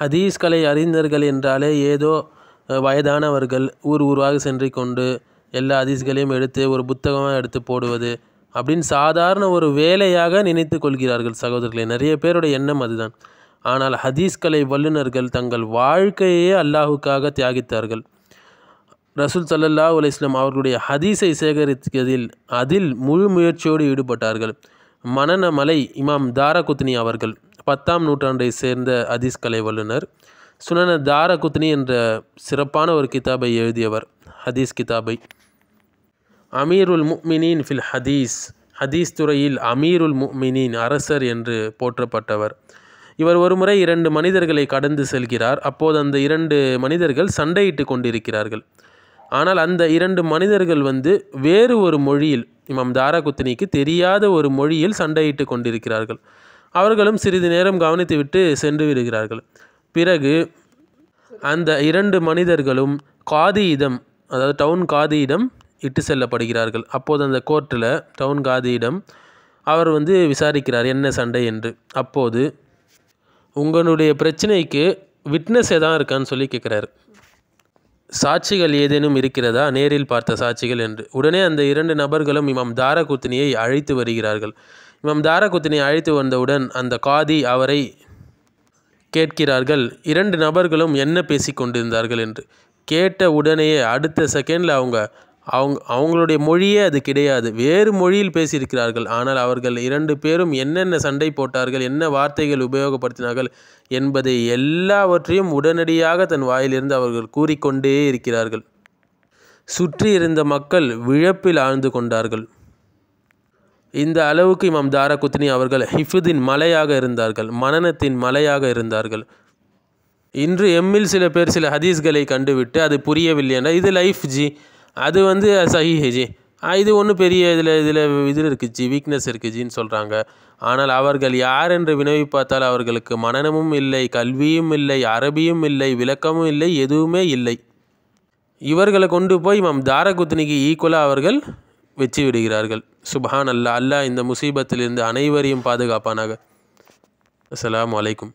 ஹதீஸ்களை அறிந்தர்கள் என்றாலே ஏதோ வயதானவர்கள் ஊர் ஊர்வாக சென்று கொண்டு எல்லா ஹதீஸ்களையும் எடுத்து ஒரு புத்தகமாக எடுத்து போடுவது அப்படின்னு சாதாரண ஒரு வேலையாக நினைத்து கொள்கிறார்கள் சகோதரர்களை நிறைய பேருடைய எண்ணம் அதுதான் ஆனால் ஹதீஸ்களை வல்லுநர்கள் தங்கள் வாழ்க்கையே அல்லாஹுக்காக தியாகித்தார்கள் ரசூல் சல்லல்லா அலி இஸ்லாம் அவர்களுடைய ஹதீஸை சேகரித்ததில் அதில் முழு முயற்சியோடு ஈடுபட்டார்கள் மனநமலை இமாம் தாரகுத்னி அவர்கள் பத்தாம் நூற்றாண்டை சேர்ந்த அதிஸ் கலை வல்லுனர் சுனன தார குத்னி என்ற சிறப்பான ஒரு கிதாபை எழுதியவர் ஹதீஸ் கிதாபை அமீருல் முக்மினின் ஃபில் ஹதீஸ் ஹதீஸ் துறையில் அமீருல் முக்மினின் அரசர் என்று போற்றப்பட்டவர் இவர் ஒருமுறை இரண்டு மனிதர்களை கடந்து செல்கிறார் அப்போது அந்த இரண்டு மனிதர்கள் சண்டையிட்டு கொண்டிருக்கிறார்கள் ஆனால் அந்த இரண்டு மனிதர்கள் வந்து வேறு ஒரு மொழியில் இமாம் தாராகுத்தினிக்கு தெரியாத ஒரு மொழியில் சண்டையிட்டு கொண்டிருக்கிறார்கள் அவர்களும் சிறிது நேரம் கவனித்துவிட்டு சென்று விடுகிறார்கள் பிறகு அந்த இரண்டு மனிதர்களும் காதியிடம் அதாவது டவுன் காதியிடம் இட்டு செல்லப்படுகிறார்கள் அப்போது அந்த கோர்ட்டில் டவுன் காதியிடம் அவர் வந்து விசாரிக்கிறார் என்ன சண்டை என்று அப்போது உங்களுடைய பிரச்சனைக்கு விட்னஸ் எதான் இருக்கான்னு சொல்லி கேட்குறாரு சாட்சிகள் ஏதேனும் இருக்கிறதா நேரில் பார்த்த சாட்சிகள் என்று உடனே அந்த இரண்டு நபர்களும் இமாம் தாரகுத்தினியை அழைத்து வருகிறார்கள் இமாம் தாரகுத்தினை அழைத்து வந்தவுடன் அந்த காதி அவரை கேட்கிறார்கள் இரண்டு நபர்களும் என்ன பேசி கொண்டிருந்தார்கள் என்று கேட்ட உடனேயே அடுத்த செகண்டில் அவங்க அவங்க அவங்களுடைய மொழியே அது கிடையாது வேறு மொழியில் பேசியிருக்கிறார்கள் ஆனால் அவர்கள் இரண்டு பேரும் என்னென்ன சண்டை போட்டார்கள் என்ன வார்த்தைகள் உபயோகப்படுத்தினார்கள் என்பதை எல்லாவற்றையும் உடனடியாக தன் வாயிலிருந்து அவர்கள் கூறிக்கொண்டே இருக்கிறார்கள் சுற்றி இருந்த மக்கள் விழப்பில் ஆழ்ந்து கொண்டார்கள் இந்த அளவுக்கு இமாம் தாரகுத்னி அவர்கள் ஹிஃபுதின் மலையாக இருந்தார்கள் மனநத்தின் மலையாக இருந்தார்கள் இன்று எம்மில் சில பேர் சில ஹதீஸ்களை கண்டுவிட்டு அது புரியவில்லை என்றால் இது லைஃப் ஜி அது வந்து சஹி ஜி இது ஒன்றும் பெரிய இதில் இதில் இதில் இருக்குது ஜி வீக்னஸ் இருக்குது ஜின்னு சொல்கிறாங்க ஆனால் அவர்கள் யார் என்று வினவி பார்த்தால் அவர்களுக்கு மனநமும் இல்லை கல்வியும் இல்லை அரபியும் இல்லை விளக்கமும் இல்லை எதுவுமே இல்லை இவர்களை கொண்டு போய் மம் தாரகுத்னிக்கு ஈக்குவலாக அவர்கள் வச்சு விடுகிறார்கள் சுபஹான் அல்லா அல்லா இந்த முசீபத்திலிருந்து அனைவரையும் பாதுகாப்பானாக அஸ்லாம் வலைக்கும்